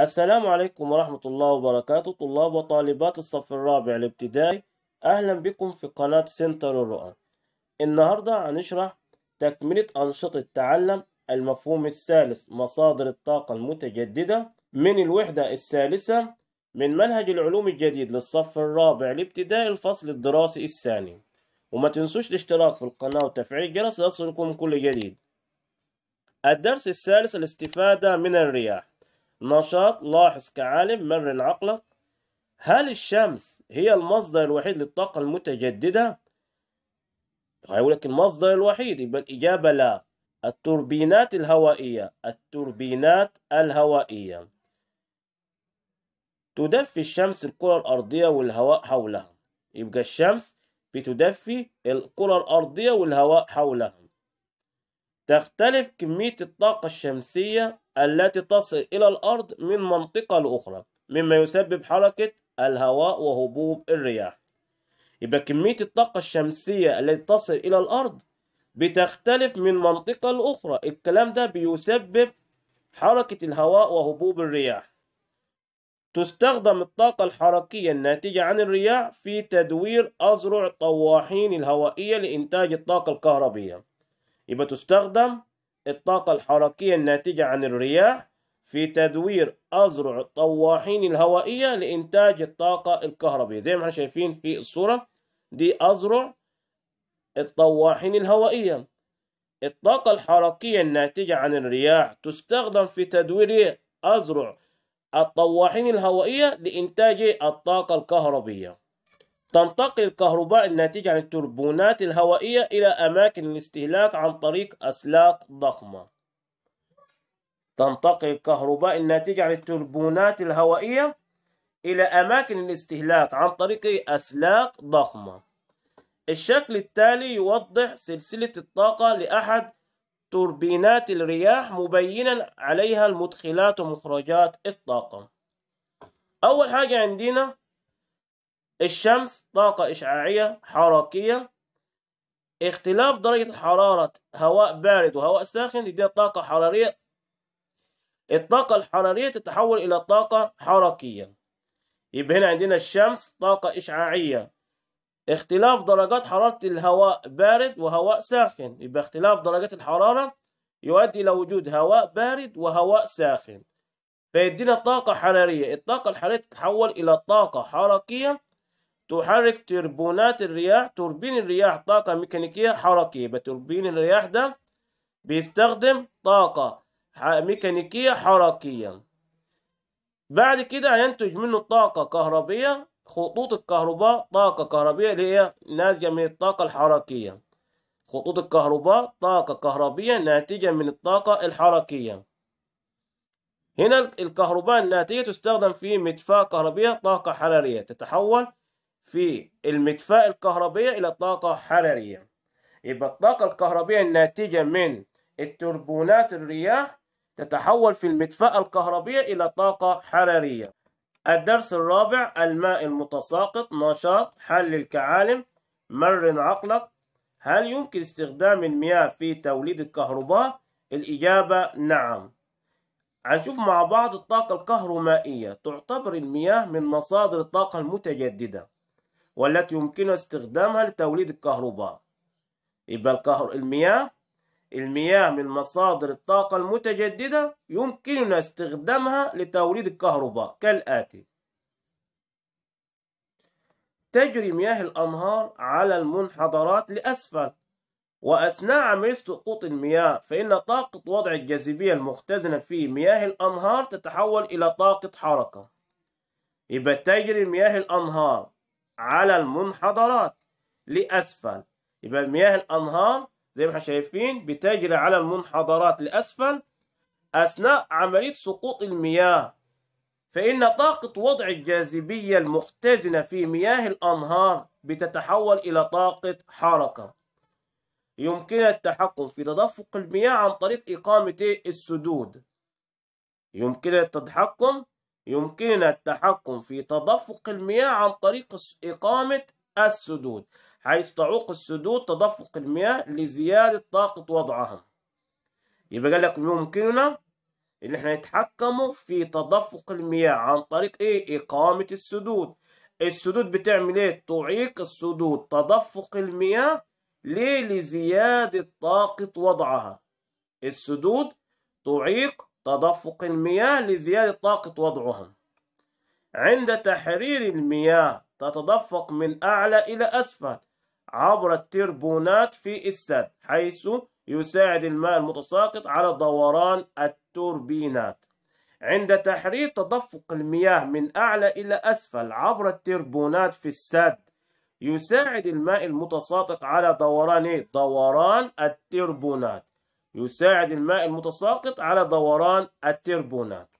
السلام عليكم ورحمة الله وبركاته طلاب وطالبات الصف الرابع الابتدائي أهلا بكم في قناة سنتر الرؤى النهاردة هنشرح تكملة أنشطة تعلم المفهوم الثالث مصادر الطاقة المتجددة من الوحدة الثالثة من منهج العلوم الجديد للصف الرابع الابتدائي الفصل الدراسي الثاني وما تنسوش الاشتراك في القناة وتفعيل الجرس ليصلكم كل جديد الدرس الثالث الاستفادة من الرياح نشاط لاحظ كعالم مرن عقلك هل الشمس هي المصدر الوحيد للطاقة المتجددة؟ هيقول لك المصدر الوحيد يبقى الإجابة لا التوربينات الهوائية التوربينات الهوائية تدفي الشمس الكرة الأرضية والهواء حولها يبقى الشمس بتدفي الكرة الأرضية والهواء حولها تختلف كمية الطاقة الشمسية التي تصل إلى الأرض من منطقة لأخرى مما يسبب حركة الهواء وهبوب الرياح يبقى كمية الطاقة الشمسية التي تصل إلى الأرض بتختلف من منطقة لأخرى الكلام ده بيسبب حركة الهواء وهبوب الرياح تستخدم الطاقة الحركية الناتجة عن الرياح في تدوير أزرع طواحين الهوائية لإنتاج الطاقة الكهربية يبقى تستخدم الطاقة الحركية الناتجة عن الرياح في تدوير أذرع الطواحين الهوائية لإنتاج الطاقة الكهربية زي ما احنا شايفين في الصورة دي أذرع الطواحين الهوائية الطاقة الحركية الناتجة عن الرياح تستخدم في تدوير أذرع الطواحين الهوائية لإنتاج الطاقة الكهربية تنتقل الكهرباء الناتجة عن التربونات الهوائية إلى أماكن الاستهلاك عن طريق أسلاك ضخمة. تنتقل الكهرباء الناتجة عن التوربونات الهوائية إلى أماكن الاستهلاك عن طريق أسلاك ضخمة. الشكل التالي يوضح سلسلة الطاقة لأحد توربينات الرياح مبينا عليها المدخلات ومخرجات الطاقة. أول حاجة عندنا الشمس طاقة إشعاعية حركية اختلاف درجة حرارة هواء بارد وهواء ساخن دي, طاقة حرارية الطاقة الحرارية تتحول إلى طاقة حركية يبقى هنا عندنا الشمس طاقة إشعاعية اختلاف درجات حرارة الهواء بارد وهواء ساخن يبقى اختلاف درجات الحرارة يؤدي إلى وجود هواء بارد وهواء ساخن فيدينا طاقة حرارية الطاقة الحرارية تتحول إلى طاقة حركية تحرك تربونات الرياح توربين الرياح طاقة ميكانيكية حركية بتوربين توربين الرياح ده بيستخدم طاقة ميكانيكية حركية بعد كده هينتج منه طاقة كهربية خطوط الكهرباء طاقة كهربية اللي هي ناتجة من الطاقة الحركية خطوط الكهرباء طاقة كهربية ناتجة من الطاقة الحركية هنا الكهرباء الناتجة تستخدم في مدفاة كهربية طاقة حرارية تتحول في المدفاة الكهربية إلى طاقة حرارية يبقى الطاقة الكهربية الناتجة من التربونات الرياح تتحول في المدفأة الكهربية إلى طاقة حرارية الدرس الرابع الماء المتساقط نشاط حل الكعالم مرن عقلك هل يمكن استخدام المياه في توليد الكهرباء؟ الإجابة نعم هنشوف مع بعض الطاقة الكهرومائية تعتبر المياه من مصادر الطاقة المتجددة والتي يمكن استخدامها لتوليد الكهرباء يبقى الكهر... المياه المياه من مصادر الطاقة المتجددة يمكننا استخدامها لتوليد الكهرباء كالآتي تجري مياه الأنهار على المنحدرات لأسفل وأثناء عملية سقوط المياه فإن طاقة وضع الجاذبية المختزنة في مياه الأنهار تتحول إلى طاقة حركة يبقى تجري مياه الأنهار على المنحدرات لأسفل يبقى مياه الأنهار زي ما احنا شايفين بتجري على المنحدرات لأسفل أثناء عملية سقوط المياه فإن طاقة وضع الجاذبية المختزنة في مياه الأنهار بتتحول إلى طاقة حركة يمكن التحكم في تدفق المياه عن طريق إقامة السدود يمكن التحكم يمكننا التحكم في تدفق المياه عن طريق إقامة السدود حيث تعوق السدود تدفق المياه لزيادة طاقة وضعها يبقى قال لك يمكننا ان احنا نتحكم في تدفق المياه عن طريق ايه اقامة السدود السدود بتعمل ايه تعيق السدود تدفق المياه ليه لزيادة طاقة وضعها السدود تعيق تدفق المياه لزيادة طاقة وضعهم عند تحرير المياه تتدفق من أعلى إلى أسفل عبر التربونات في السد حيث يساعد الماء المتساقط على دوران التوربينات عند تحرير تدفق المياه من أعلى إلى أسفل عبر التربونات في السد يساعد الماء المتساقط على دوران إيه؟ دوران التربونات يساعد الماء المتساقط على دوران التربونات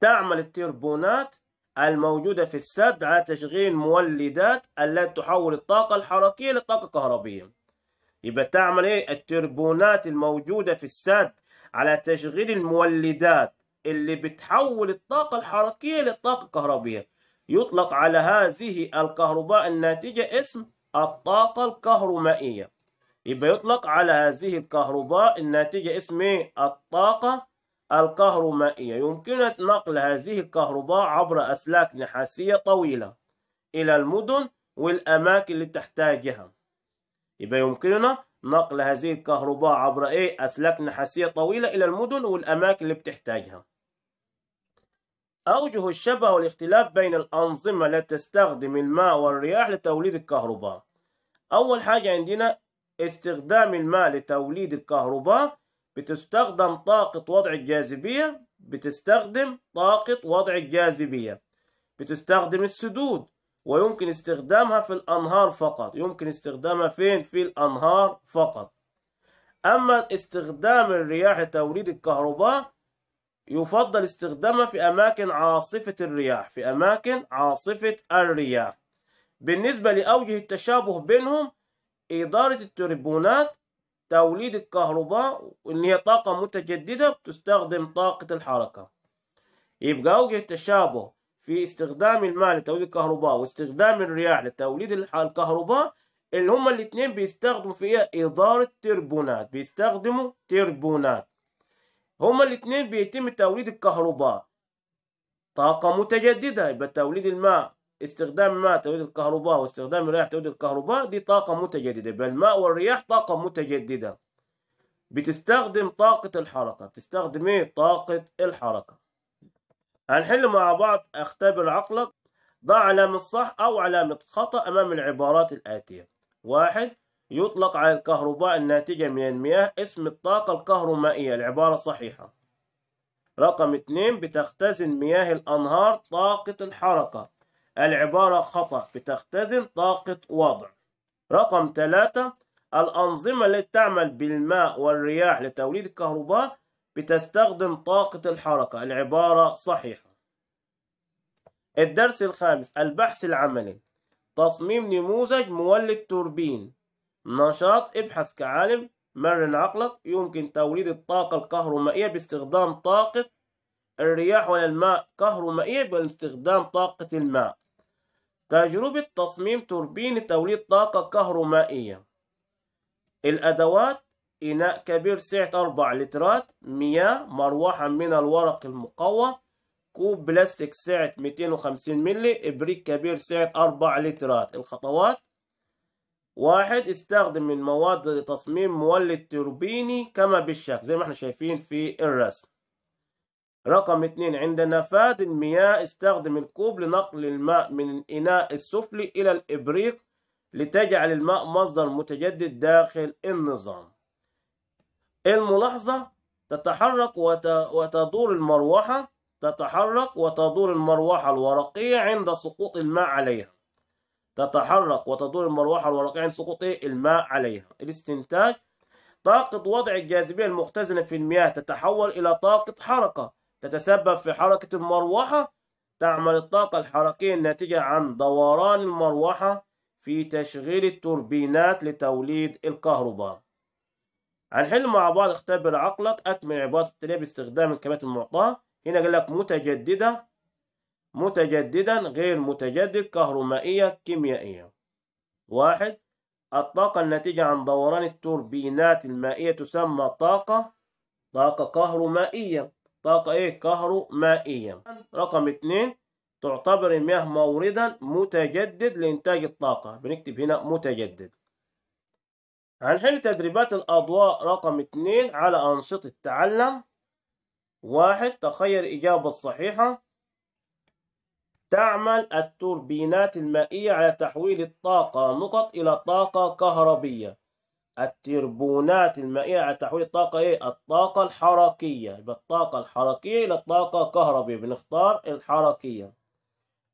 تعمل التربونات الموجودة في السد على تشغيل مولدات التي تحول الطاقة الحركية لطاقة كهربية يبقى تعمل ايه التربونات الموجودة في السد على تشغيل المولدات اللي بتحول الطاقة الحركية للطاقة الكهربية يطلق على هذه الكهرباء الناتجة اسم الطاقة الكهرومائية يبقى يطلق على هذه الكهرباء الناتجة اسم ايه؟ الطاقة الكهرومائية يمكن نقل هذه الكهرباء عبر أسلاك نحاسية طويلة إلى المدن والأماكن اللي تحتاجها يبقى يمكننا نقل هذه الكهرباء عبر ايه أسلاك نحاسية طويلة إلى المدن والأماكن اللي بتحتاجها أوجه الشبه والاختلاف بين الأنظمة التي تستخدم الماء والرياح لتوليد الكهرباء أول حاجة عندنا استخدام الماء لتوليد الكهرباء بتستخدم طاقة وضع الجاذبية بتستخدم طاقة وضع الجاذبية بتستخدم السدود ويمكن استخدامها في الأنهار فقط يمكن استخدامها فين؟ في الأنهار فقط أما استخدام الرياح لتوليد الكهرباء يفضل استخدامها في أماكن عاصفة الرياح في أماكن عاصفة الرياح بالنسبة لأوجه التشابه بينهم إدارة التربونات توليد الكهرباء إن هي طاقة متجددة بتستخدم طاقة الحركة يبقى أوجه التشابه في استخدام الماء لتوليد الكهرباء واستخدام الرياح لتوليد الكهرباء اللي هما الاتنين بيستخدموا فيها إيه؟ إدارة تربونات بيستخدموا تربونات هما الاتنين بيتم توليد الكهرباء طاقة متجددة يبقى توليد الماء استخدام ماء توليد الكهرباء واستخدام الرياح توليد الكهرباء دي طاقة متجددة بل الماء والرياح طاقة متجددة بتستخدم طاقة الحركة بتستخدم ايه طاقة الحركة هنحل مع بعض اختبر عقلك ضع علامة صح أو علامة خطأ أمام العبارات الآتية واحد يطلق على الكهرباء الناتجة من المياه اسم الطاقة الكهرومائية العبارة صحيحة رقم اثنين بتختزن مياه الأنهار طاقة الحركة العبارة خطأ بتختزل طاقة وضع رقم ثلاثة الأنظمة التي تعمل بالماء والرياح لتوليد الكهرباء بتستخدم طاقة الحركة العبارة صحيحة الدرس الخامس البحث العملي تصميم نموذج مولد توربين نشاط ابحث كعالم مرن عقلك يمكن توليد الطاقة الكهرومائية باستخدام طاقة الرياح ولا الماء كهرومائية باستخدام طاقة الماء تجربة تصميم توربين توليد طاقة كهرومائية الأدوات إناء كبير سعة 4 لترات مياه مروحة من الورق المقوى كوب بلاستيك سعة 250 ملي إبريق كبير سعة 4 لترات الخطوات واحد استخدم من مواد لتصميم مولد توربيني كما بالشكل زي ما احنا شايفين في الرسم رقم اثنين عند نفاذ المياه استخدم الكوب لنقل الماء من الإناء السفلي إلى الإبريق لتجعل الماء مصدر متجدد داخل النظام الملاحظة تتحرك وت... وتدور المروحة تتحرك وتدور المروحة الورقية عند سقوط الماء عليها تتحرك وتدور المروحة الورقية عند سقوط الماء عليها الاستنتاج طاقة وضع الجاذبية المختزنة في المياه تتحول إلى طاقة حركة تتسبب في حركة المروحة تعمل الطاقة الحركية الناتجة عن دوران المروحة في تشغيل التوربينات لتوليد الكهرباء هنحل مع بعض اختبر عقلك أكمل عبارة التالية باستخدام الكلمات المعطاة هنا قال لك متجددة متجددا غير متجدد كهرومائية كيميائية واحد الطاقة الناتجة عن دوران التوربينات المائية تسمى طاقة طاقة كهرومائية طاقة إيه كهرومائية رقم اتنين تعتبر المياه موردا متجدد لإنتاج الطاقة بنكتب هنا متجدد هنحل تدريبات الأضواء رقم اتنين على أنشطة تعلم واحد تخير إجابة الصحيحة تعمل التوربينات المائية على تحويل الطاقة نقط إلى طاقة كهربية التربونات المائية على تحويل الطاقة إيه؟ الطاقة الحركية يبقى الطاقة الحركية إلى الطاقة الكهربية بنختار الحركية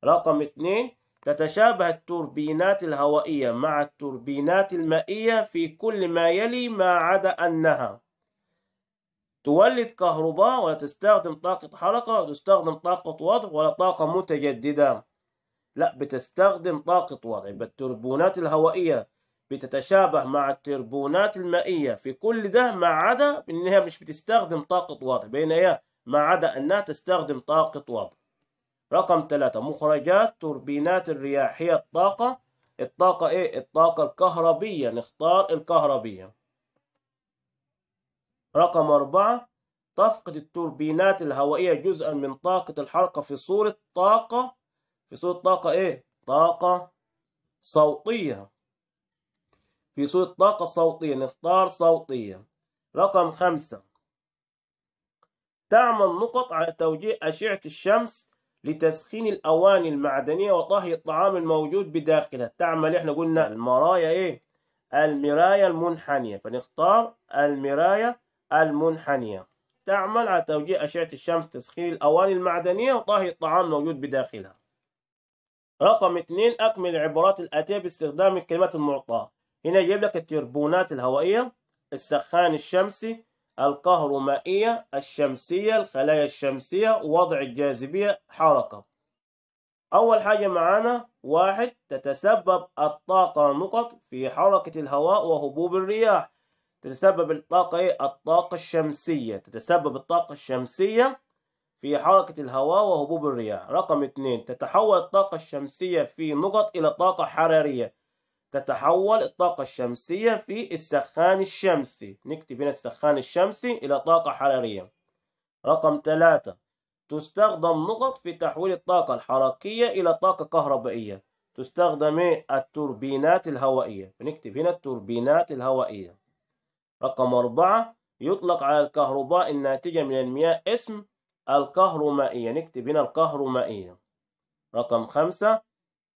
رقم اثنين تتشابه التوربينات الهوائية مع التوربينات المائية في كل ما يلي ما عدا أنها تولد كهرباء ولا تستخدم طاقة حركة ولا تستخدم طاقة وضع ولا طاقة متجددة لا بتستخدم طاقة وضع يبقى التوربونات الهوائية بتتشابه مع التربونات المائية في كل ده ما عدا إنها مش بتستخدم طاقة واضح بين هي ما عدا أنها تستخدم طاقة واضح رقم ثلاثة مخرجات توربينات الرياحية الطاقة الطاقة إيه؟ الطاقة الكهربية نختار الكهربية رقم أربعة تفقد التوربينات الهوائية جزءا من طاقة الحركة في صورة طاقة في صورة طاقة إيه؟ طاقة صوتية في صورة طاقة صوتية نختار صوتية رقم خمسة تعمل نقط على توجيه أشعة الشمس لتسخين الأواني المعدنية وطهي الطعام الموجود بداخلها تعمل احنا قلنا المرايا ايه المراية المنحنية فنختار المراية المنحنية تعمل على توجيه أشعة الشمس تسخين الأواني المعدنية وطهي الطعام الموجود بداخلها رقم اثنين أكمل العبارات الآتية باستخدام الكلمات المعطاة هنا يجيب لك التربونات الهوائية السخان الشمسي الكهرومائية الشمسية الخلايا الشمسية وضع الجاذبية حركة أول حاجة معانا واحد تتسبب الطاقة نقط في حركة الهواء وهبوب الرياح تتسبب الطاقة إيه؟ الطاقة الشمسية تتسبب الطاقة الشمسية في حركة الهواء وهبوب الرياح رقم اثنين تتحول الطاقة الشمسية في نقط إلى طاقة حرارية تتحول الطاقة الشمسية في السخان الشمسي نكتب هنا السخان الشمسي إلى طاقة حرارية رقم ثلاثة تستخدم نقط في تحويل الطاقة الحركية إلى طاقة كهربائية تستخدم التوربينات الهوائية نكتب هنا التوربينات الهوائية رقم أربعة يطلق على الكهرباء الناتجة من المياه اسم الكهرومائية نكتب هنا الكهرومائية رقم خمسة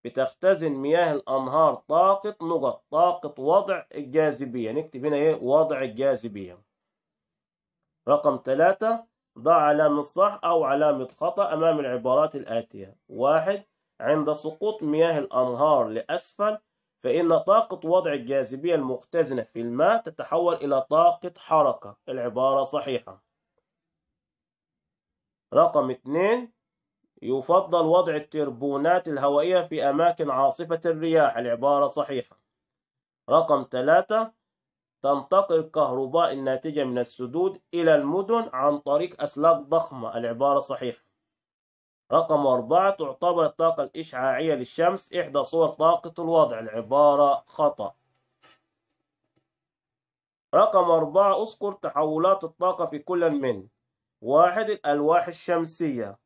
بتختزن مياه الأنهار طاقة نقط طاقة وضع الجاذبية نكتب هنا إيه وضع الجاذبية رقم ثلاثة ضع علامة صح أو علامة خطأ أمام العبارات الآتية واحد عند سقوط مياه الأنهار لأسفل فإن طاقة وضع الجاذبية المختزنة في الماء تتحول إلى طاقة حركة العبارة صحيحة رقم اثنين يفضل وضع التربونات الهوائية في أماكن عاصفة الرياح العبارة صحيحة رقم ثلاثة تنتقل الكهرباء الناتجة من السدود إلى المدن عن طريق أسلاك ضخمة العبارة صحيحة رقم أربعة تعتبر الطاقة الإشعاعية للشمس إحدى صور طاقة الوضع العبارة خطأ رقم أربعة أذكر تحولات الطاقة في كل من واحد الألواح الشمسية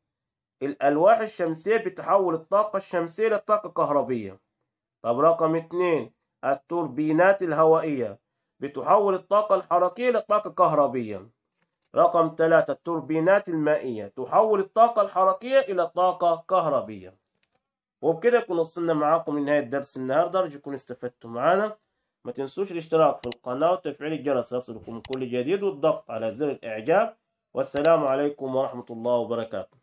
الألواح الشمسية بتحول الطاقة الشمسية للطاقة كهربية طب رقم اتنين التوربينات الهوائية بتحول الطاقة الحركية للطاقة كهربية رقم تلاتة التوربينات المائية تحول الطاقة الحركية إلى طاقة كهربية وبكده يكون وصلنا معاكم لنهاية درس النهاردة أرجو تكونوا استفدتوا معانا ما تنسوش الاشتراك في القناة وتفعيل الجرس ليصلكم كل جديد والضغط على زر الإعجاب والسلام عليكم ورحمة الله وبركاته